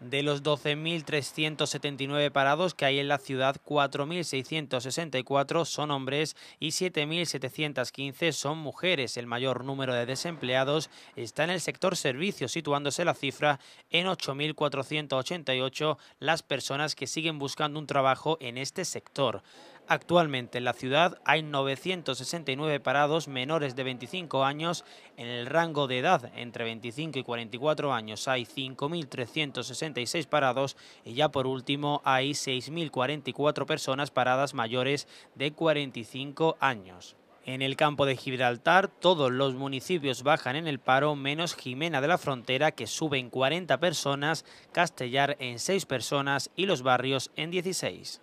de los 12.379 parados que hay en la ciudad, 4.664 son hombres y 7.715 son mujeres. El mayor número de desempleados está en el sector servicios, situándose la cifra en 8.488 las personas que siguen buscando un trabajo en este sector. Actualmente en la ciudad hay 969 parados menores de 25 años en el rango de edad entre 25 y 44 años. Hay 5.366 parados y ya por último hay 6.044 personas paradas mayores de 45 años. En el campo de Gibraltar, todos los municipios bajan en el paro, menos Jimena de la Frontera, que sube en 40 personas, Castellar en 6 personas y los barrios en 16.